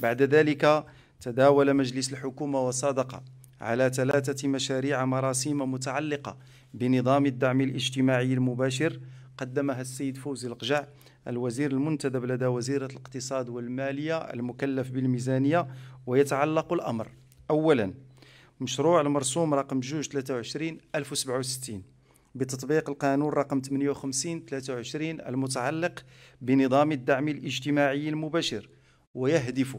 بعد ذلك تداول مجلس الحكومة وصادق على ثلاثة مشاريع مراسيم متعلقة بنظام الدعم الاجتماعي المباشر قدمها السيد فوزي القجع الوزير المنتدب لدى وزيرة الاقتصاد والمالية المكلف بالميزانية ويتعلق الأمر أولا مشروع المرسوم رقم 2 23 1067 بتطبيق القانون رقم 58 23 المتعلق بنظام الدعم الاجتماعي المباشر ويهدف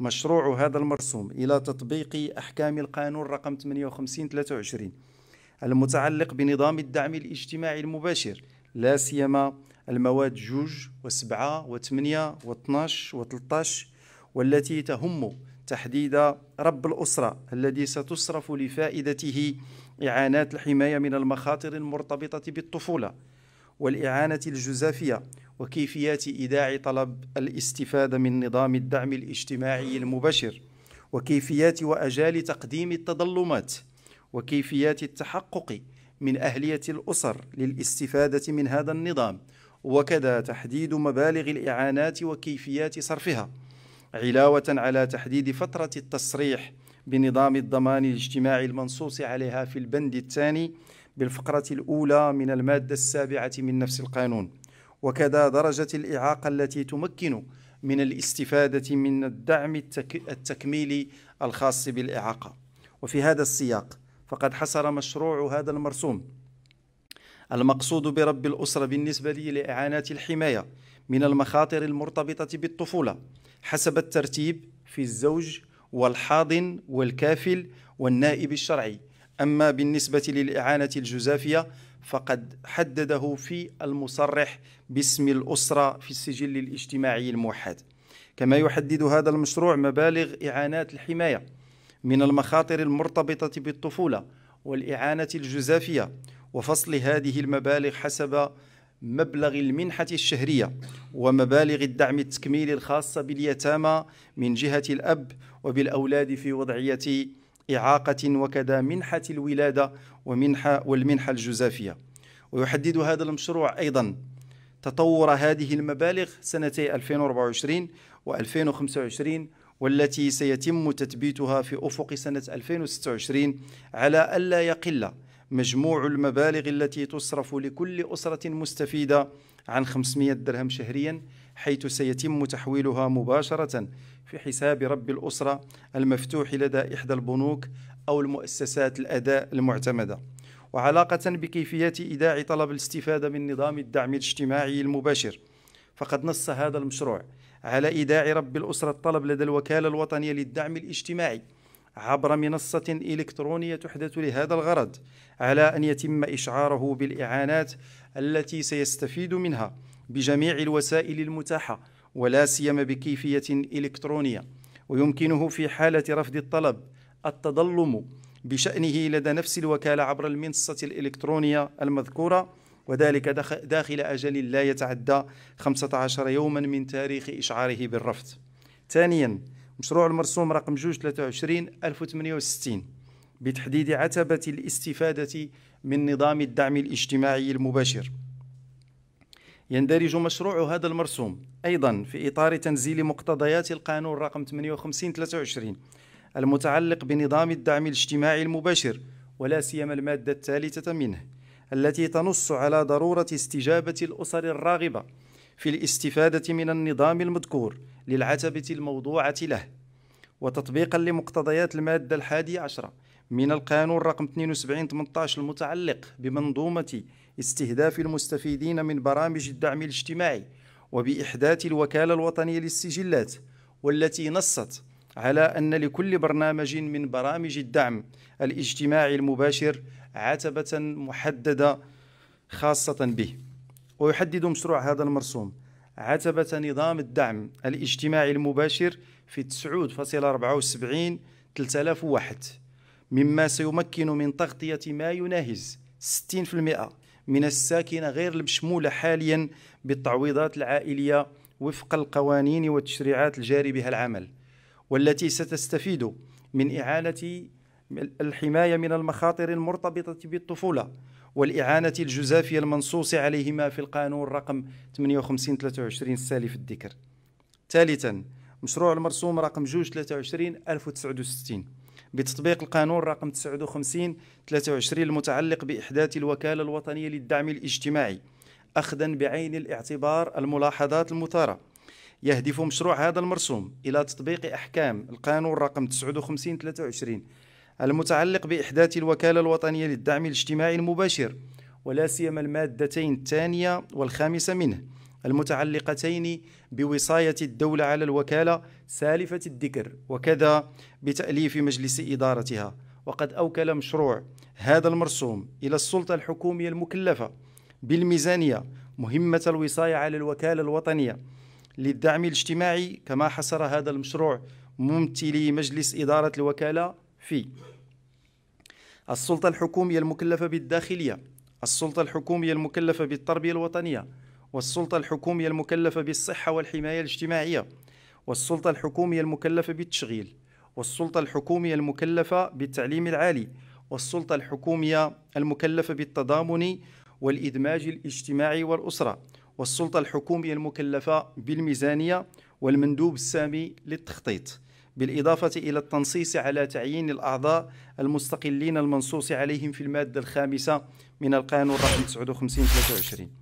مشروع هذا المرسوم إلى تطبيق أحكام القانون رقم 5823 المتعلق بنظام الدعم الاجتماعي المباشر لا سيما المواد جوج وسبعة وثمانية واثناش وثلاثاش والتي تهم تحديد رب الأسرة الذي ستصرف لفائدته إعانات الحماية من المخاطر المرتبطة بالطفولة والإعانة الجزافية وكيفيات إيداع طلب الاستفادة من نظام الدعم الاجتماعي المباشر وكيفيات وأجال تقديم التظلمات وكيفيات التحقق من أهلية الأسر للاستفادة من هذا النظام وكذا تحديد مبالغ الإعانات وكيفيات صرفها علاوة على تحديد فترة التصريح بنظام الضمان الاجتماعي المنصوص عليها في البند الثاني بالفقرة الأولى من المادة السابعة من نفس القانون وكذا درجة الإعاقة التي تمكن من الاستفادة من الدعم التكميلي الخاص بالإعاقة وفي هذا السياق فقد حصر مشروع هذا المرسوم المقصود برب الأسرة بالنسبة لي لإعانات الحماية من المخاطر المرتبطة بالطفولة حسب الترتيب في الزوج والحاضن والكافل والنائب الشرعي أما بالنسبة للإعانة الجزافية فقد حدده في المصرح باسم الأسرة في السجل الاجتماعي الموحد كما يحدد هذا المشروع مبالغ إعانات الحماية من المخاطر المرتبطة بالطفولة والإعانة الجزافية وفصل هذه المبالغ حسب مبلغ المنحة الشهرية ومبالغ الدعم التكميلي الخاصة باليتامى من جهة الأب وبالأولاد في وضعية إعاقة وكذا منحة الولادة ومنحة والمنحة الجزافية ويحدد هذا المشروع أيضا تطور هذه المبالغ سنتي 2024 و2025 والتي سيتم تثبيتها في أفق سنة 2026 على ألا يقل مجموع المبالغ التي تصرف لكل أسرة مستفيدة عن 500 درهم شهريا حيث سيتم تحويلها مباشرة في حساب رب الأسرة المفتوح لدى إحدى البنوك أو المؤسسات الأداء المعتمدة وعلاقة بكيفية إيداع طلب الاستفادة من نظام الدعم الاجتماعي المباشر فقد نص هذا المشروع على إيداع رب الأسرة الطلب لدى الوكالة الوطنية للدعم الاجتماعي عبر منصة إلكترونية تحدث لهذا الغرض على أن يتم إشعاره بالإعانات التي سيستفيد منها بجميع الوسائل المتاحة ولا سيما بكيفية إلكترونية ويمكنه في حالة رفض الطلب التظلم بشأنه لدى نفس الوكالة عبر المنصة الإلكترونية المذكورة وذلك داخل أجل لا يتعدى 15 يوما من تاريخ إشعاره بالرفض ثانيا مشروع المرسوم رقم 223 1068 بتحديد عتبة الاستفادة من نظام الدعم الاجتماعي المباشر يندرج مشروع هذا المرسوم أيضا في إطار تنزيل مقتضيات القانون رقم 5823 المتعلق بنظام الدعم الاجتماعي المباشر ولا سيما المادة الثالثة منه التي تنص على ضرورة استجابة الأسر الراغبة في الاستفادة من النظام المذكور للعتبة الموضوعة له وتطبيقا لمقتضيات المادة الحادية عشرة من القانون رقم 72 18 المتعلق بمنظومة استهداف المستفيدين من برامج الدعم الاجتماعي وبإحداث الوكالة الوطنية للسجلات والتي نصت على أن لكل برنامج من برامج الدعم الاجتماعي المباشر عتبة محددة خاصة به ويحدد مشروع هذا المرسوم عتبة نظام الدعم الاجتماعي المباشر في 9.74 3001 مما سيمكن من تغطية ما يناهز 60% من الساكنة غير المشمولة حاليا بالتعويضات العائلية وفق القوانين والتشريعات الجاري بها العمل والتي ستستفيد من إعالة الحماية من المخاطر المرتبطة بالطفولة والإعانة الجزافية المنصوص عليهما في القانون رقم 5823 السالف الذكر ثالثا مشروع المرسوم رقم 2 23 بتطبيق القانون رقم 59 23 المتعلق بإحداث الوكالة الوطنية للدعم الاجتماعي أخذا بعين الاعتبار الملاحظات المثارة يهدف مشروع هذا المرسوم إلى تطبيق أحكام القانون رقم 59 23 المتعلق بإحداث الوكالة الوطنية للدعم الاجتماعي المباشر ولا سيما المادتين الثانية والخامسة منه المتعلقتين بوصاية الدولة على الوكالة سالفة الذكر وكذا بتأليف مجلس إدارتها وقد أوكل مشروع هذا المرسوم إلى السلطة الحكومية المكلفة بالميزانية مهمة الوصاية على الوكالة الوطنية للدعم الاجتماعي كما حصر هذا المشروع ممتلي مجلس إدارة الوكالة في السلطة الحكومية المكلفة بالداخلية السلطة الحكومية المكلفة بالتربية الوطنية والسلطة الحكومية المكلفة بالصحة والحماية الاجتماعية والسلطة الحكومية المكلفة بالتشغيل والسلطة الحكومية المكلفة بالتعليم العالي والسلطة الحكومية المكلفة بالتضامن والإدماج الاجتماعي والأسرة والسلطة الحكومية المكلفة بالميزانية والمندوب السامي للتخطيط بالإضافة إلى التنصيص على تعيين الأعضاء المستقلين المنصوص عليهم في المادة الخامسة من القانون رقم 59 23